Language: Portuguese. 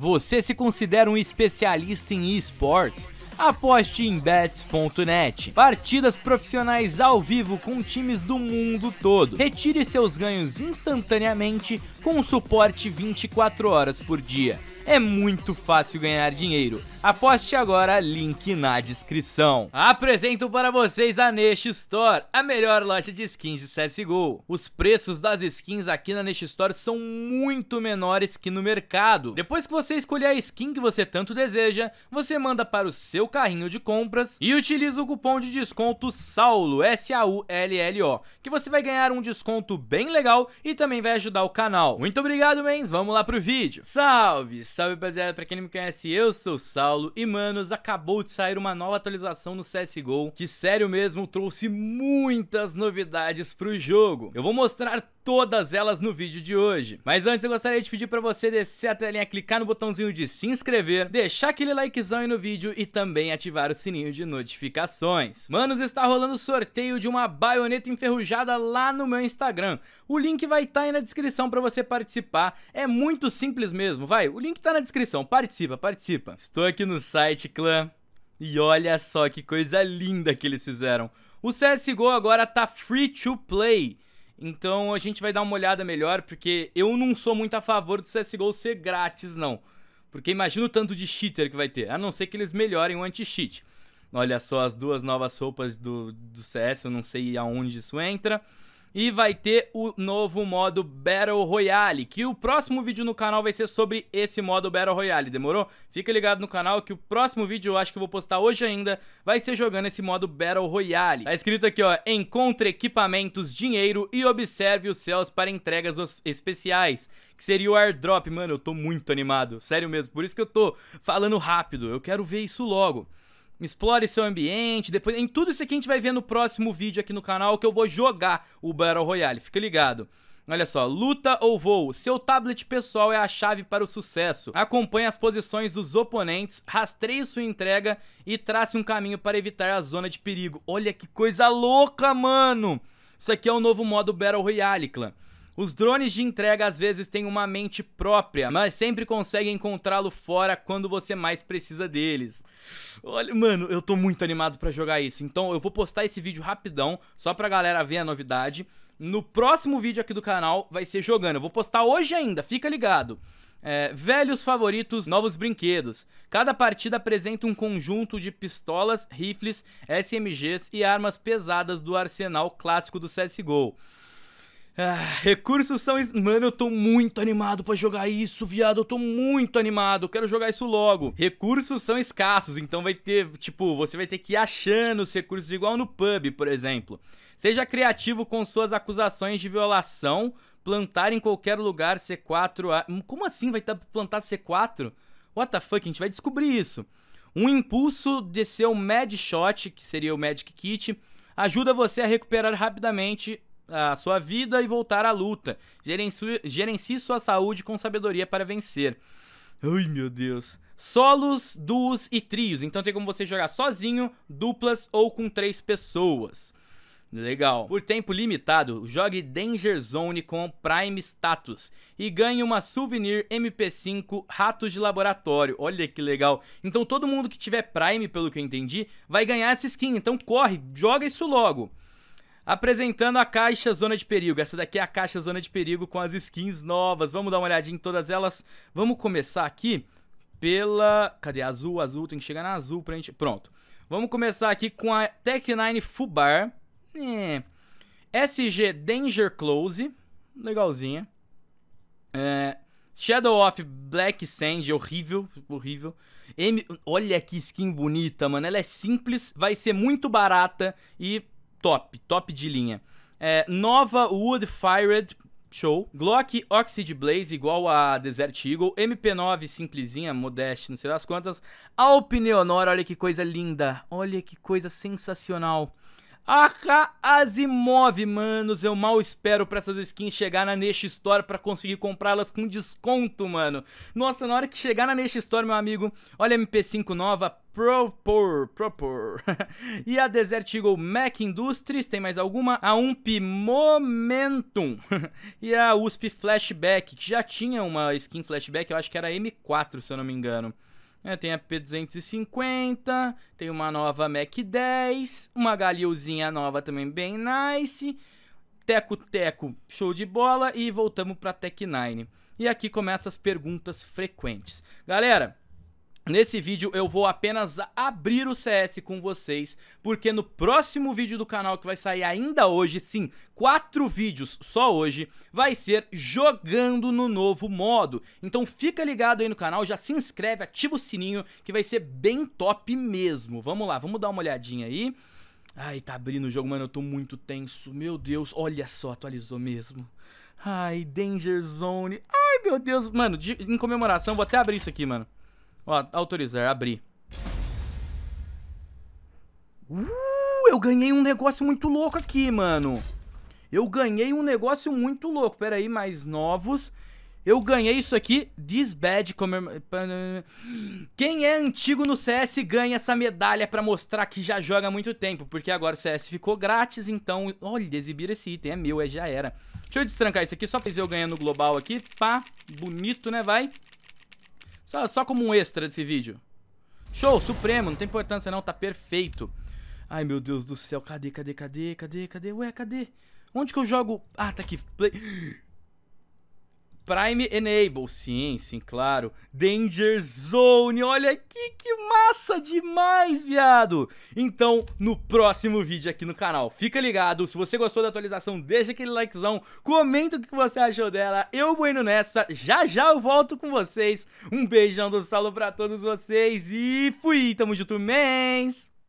Você se considera um especialista em esportes? aposte em bets.net. Partidas profissionais ao vivo com times do mundo todo. Retire seus ganhos instantaneamente com suporte 24 horas por dia. É muito fácil ganhar dinheiro. Aposte agora, link na descrição. Apresento para vocês a Neste Store, a melhor loja de skins de CSGO. Os preços das skins aqui na Neste Store são muito menores que no mercado. Depois que você escolher a skin que você tanto deseja, você manda para o seu carrinho de compras e utiliza o cupom de desconto SAULO, S-A-U-L-L-O, que você vai ganhar um desconto bem legal e também vai ajudar o canal. Muito obrigado, mens, vamos lá pro vídeo. Salve, salve rapaziada, pra quem não me conhece, eu sou o Saulo e manos, acabou de sair uma nova atualização no CSGO que sério mesmo trouxe muitas novidades pro jogo. Eu vou mostrar todas elas no vídeo de hoje. Mas antes eu gostaria de pedir para você descer a telinha, clicar no botãozinho de se inscrever, deixar aquele likezão aí no vídeo e também ativar o sininho de notificações. Manos, está rolando sorteio de uma baioneta enferrujada lá no meu Instagram. O link vai estar tá aí na descrição para você participar. É muito simples mesmo, vai. O link tá na descrição. Participa, participa. Estou aqui no site, clã. E olha só que coisa linda que eles fizeram. O CSGO agora tá free to play. Então a gente vai dar uma olhada melhor, porque eu não sou muito a favor do CSGO ser grátis, não. Porque imagina o tanto de cheater que vai ter, a não ser que eles melhorem o anti-cheat. Olha só as duas novas roupas do, do CS, eu não sei aonde isso entra. E vai ter o novo modo Battle Royale, que o próximo vídeo no canal vai ser sobre esse modo Battle Royale, demorou? Fica ligado no canal que o próximo vídeo, eu acho que eu vou postar hoje ainda, vai ser jogando esse modo Battle Royale. Tá escrito aqui, ó, encontre equipamentos, dinheiro e observe os céus para entregas especiais, que seria o airdrop. Mano, eu tô muito animado, sério mesmo, por isso que eu tô falando rápido, eu quero ver isso logo. Explore seu ambiente, depois em tudo isso aqui a gente vai ver no próximo vídeo aqui no canal que eu vou jogar o Battle Royale. Fica ligado. Olha só, luta ou voo, seu tablet pessoal é a chave para o sucesso. Acompanhe as posições dos oponentes, rastreie sua entrega e trace um caminho para evitar a zona de perigo. Olha que coisa louca, mano! Isso aqui é o novo modo Battle Royale, clã. Os drones de entrega às vezes têm uma mente própria, mas sempre conseguem encontrá-lo fora quando você mais precisa deles. Olha, mano, eu tô muito animado para jogar isso. Então eu vou postar esse vídeo rapidão, só pra galera ver a novidade. No próximo vídeo aqui do canal vai ser jogando. Eu vou postar hoje ainda, fica ligado. É, velhos favoritos, novos brinquedos. Cada partida apresenta um conjunto de pistolas, rifles, SMGs e armas pesadas do arsenal clássico do CSGO. Ah, recursos são. Mano, eu tô muito animado pra jogar isso, viado. Eu tô muito animado. Eu quero jogar isso logo. Recursos são escassos, então vai ter. Tipo, você vai ter que ir achando os recursos, igual no pub, por exemplo. Seja criativo com suas acusações de violação. Plantar em qualquer lugar C4. Hum, como assim vai tá, plantar C4? What the fuck? A gente vai descobrir isso. Um impulso de seu Mad Shot, que seria o Magic Kit, ajuda você a recuperar rapidamente a sua vida e voltar à luta. Gerencie, gerencie sua saúde com sabedoria para vencer. Ai, meu Deus. Solos, duos e trios. Então tem como você jogar sozinho, duplas ou com três pessoas. Legal. Por tempo limitado, jogue Danger Zone com Prime Status e ganhe uma Souvenir MP5 Ratos de Laboratório. Olha que legal. Então todo mundo que tiver Prime, pelo que eu entendi, vai ganhar essa skin. Então corre, joga isso logo. Apresentando a caixa Zona de Perigo. Essa daqui é a caixa Zona de Perigo com as skins novas. Vamos dar uma olhadinha em todas elas. Vamos começar aqui pela... Cadê? Azul, azul. Tem que chegar na azul pra gente... Pronto. Vamos começar aqui com a Tech9 Fubar. É. SG Danger Close. Legalzinha. É... Shadow of Black Sand. Horrível, horrível. M... Olha que skin bonita, mano. Ela é simples, vai ser muito barata e top, top de linha. É, nova Wood Fired, show. Glock Oxide Blaze, igual a Desert Eagle. MP9 simplesinha, modeste, não sei das quantas. Alpneonor, olha que coisa linda. Olha que coisa sensacional. Aka Asimov, manos, eu mal espero pra essas skins chegar na Neste Store pra conseguir comprá-las com desconto, mano. Nossa, na hora que chegar na Neste Store, meu amigo, olha a MP5 nova, Propor, Propor. e a Desert Eagle Mac Industries, tem mais alguma? A UMP Momentum. e a USP Flashback, que já tinha uma skin Flashback, eu acho que era M4, se eu não me engano. É, tem a P250, tem uma nova Mac 10, uma Galilzinha nova também bem nice, Teco Teco show de bola e voltamos para Tech 9. E aqui começam as perguntas frequentes. Galera, Nesse vídeo eu vou apenas abrir o CS com vocês, porque no próximo vídeo do canal que vai sair ainda hoje, sim, quatro vídeos só hoje, vai ser jogando no novo modo. Então fica ligado aí no canal, já se inscreve, ativa o sininho, que vai ser bem top mesmo. Vamos lá, vamos dar uma olhadinha aí. Ai, tá abrindo o jogo, mano, eu tô muito tenso, meu Deus, olha só, atualizou mesmo. Ai, Danger Zone, ai meu Deus, mano, de, em comemoração, vou até abrir isso aqui, mano. Ó, autorizar, abrir. Uh, eu ganhei um negócio muito louco aqui, mano. Eu ganhei um negócio muito louco. Pera aí, mais novos. Eu ganhei isso aqui, this Bad commer... Quem é antigo no CS ganha essa medalha pra mostrar que já joga há muito tempo, porque agora o CS ficou grátis, então... Olha, exibir esse item, é meu, é, já era. Deixa eu destrancar isso aqui, só pra eu ganhando global aqui, pá, bonito, né, vai... Só, só como um extra desse vídeo. Show, supremo, não tem importância não, tá perfeito. Ai, meu Deus do céu, cadê, cadê, cadê, cadê, cadê? Ué, cadê? Onde que eu jogo? Ah, tá aqui. Play... Prime Enable, sim, sim, claro. Danger Zone, olha aqui que massa demais, viado! Então, no próximo vídeo aqui no canal, fica ligado. Se você gostou da atualização, deixa aquele likezão, comenta o que você achou dela. Eu vou indo nessa, já já eu volto com vocês. Um beijão do Salo pra todos vocês e fui, tamo junto, mens!